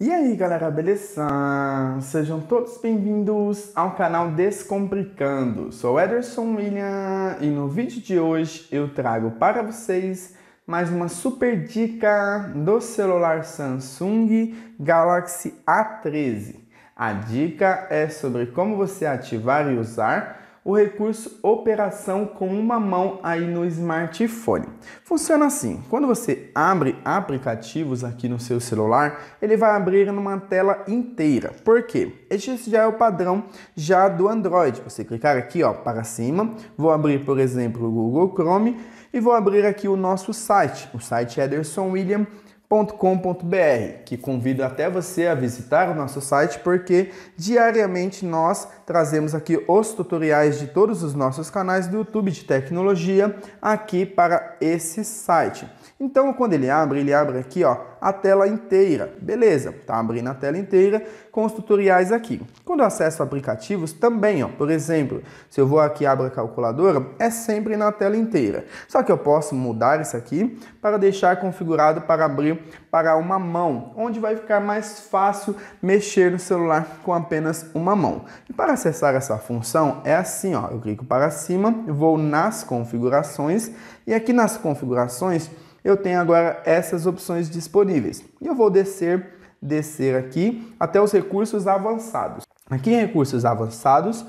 E aí galera, beleza? Sejam todos bem-vindos ao canal Descomplicando. Sou Ederson William e no vídeo de hoje eu trago para vocês mais uma super dica do celular Samsung Galaxy A13. A dica é sobre como você ativar e usar o recurso operação com uma mão aí no smartphone. Funciona assim: quando você abre aplicativos aqui no seu celular, ele vai abrir numa tela inteira. Por quê? Esse já é o padrão já do Android. Você clicar aqui, ó, para cima, vou abrir, por exemplo, o Google Chrome e vou abrir aqui o nosso site. O site edersonwilliam.com.br Ederson William com.br, que convido até você a visitar o nosso site porque diariamente nós trazemos aqui os tutoriais de todos os nossos canais do YouTube de tecnologia aqui para esse site. Então, quando ele abre, ele abre aqui, ó, a tela inteira. Beleza, tá abrindo a tela inteira com os tutoriais aqui. Quando eu acesso aplicativos, também, ó, por exemplo, se eu vou aqui e abro a calculadora, é sempre na tela inteira. Só que eu posso mudar isso aqui para deixar configurado para abrir para uma mão, onde vai ficar mais fácil mexer no celular com apenas uma mão. E para acessar essa função é assim, ó, eu clico para cima, vou nas configurações e aqui nas configurações eu tenho agora essas opções disponíveis. E eu vou descer, descer aqui até os recursos avançados. Aqui em recursos avançados,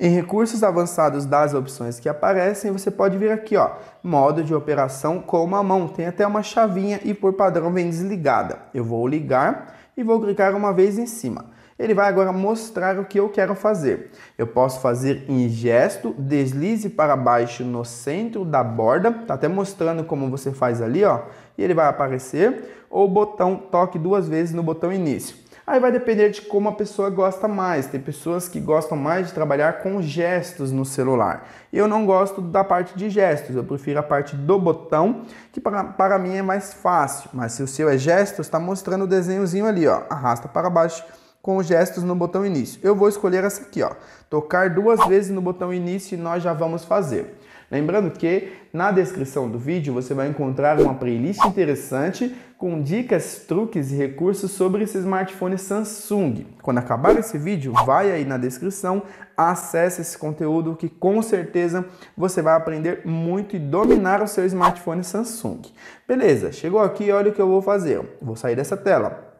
em recursos avançados das opções que aparecem, você pode vir aqui, ó, modo de operação com uma mão. Tem até uma chavinha e por padrão vem desligada. Eu vou ligar e vou clicar uma vez em cima. Ele vai agora mostrar o que eu quero fazer. Eu posso fazer em gesto, deslize para baixo no centro da borda, tá até mostrando como você faz ali, ó, e ele vai aparecer, ou botão toque duas vezes no botão início. Aí vai depender de como a pessoa gosta mais. Tem pessoas que gostam mais de trabalhar com gestos no celular. Eu não gosto da parte de gestos, eu prefiro a parte do botão, que para, para mim é mais fácil. Mas se o seu é gestos, está mostrando o desenhozinho ali, ó. Arrasta para baixo com os gestos no botão início. Eu vou escolher essa aqui, ó. Tocar duas vezes no botão início e nós já vamos fazer. Lembrando que na descrição do vídeo você vai encontrar uma playlist interessante com dicas, truques e recursos sobre esse smartphone Samsung. Quando acabar esse vídeo, vai aí na descrição, acesse esse conteúdo que com certeza você vai aprender muito e dominar o seu smartphone Samsung. Beleza, chegou aqui, olha o que eu vou fazer. Vou sair dessa tela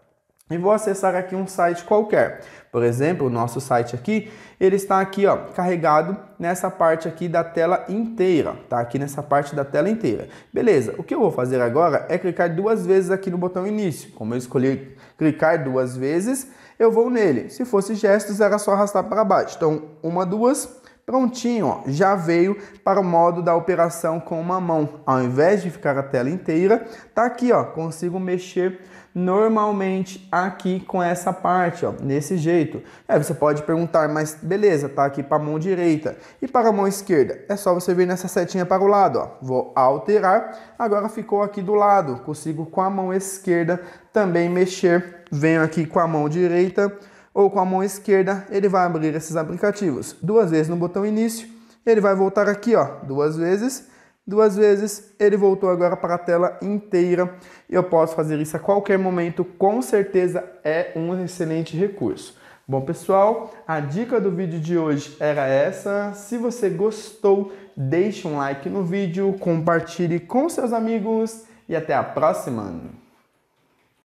e vou acessar aqui um site qualquer. Por exemplo, o nosso site aqui, ele está aqui, ó, carregado nessa parte aqui da tela inteira, tá? Aqui nessa parte da tela inteira. Beleza. O que eu vou fazer agora é clicar duas vezes aqui no botão início. Como eu escolhi clicar duas vezes, eu vou nele. Se fosse gestos, era só arrastar para baixo. Então, uma, duas, Prontinho, ó, já veio para o modo da operação com uma mão. Ao invés de ficar a tela inteira, tá aqui, ó, consigo mexer normalmente aqui com essa parte, ó, nesse jeito. É, você pode perguntar, mas beleza, tá aqui para a mão direita e para a mão esquerda. É só você vir nessa setinha para o lado, ó. Vou alterar. Agora ficou aqui do lado. Consigo com a mão esquerda também mexer. Venho aqui com a mão direita ou com a mão esquerda, ele vai abrir esses aplicativos. Duas vezes no botão início, ele vai voltar aqui, ó, duas vezes, duas vezes, ele voltou agora para a tela inteira. Eu posso fazer isso a qualquer momento, com certeza é um excelente recurso. Bom, pessoal, a dica do vídeo de hoje era essa. Se você gostou, deixe um like no vídeo, compartilhe com seus amigos e até a próxima.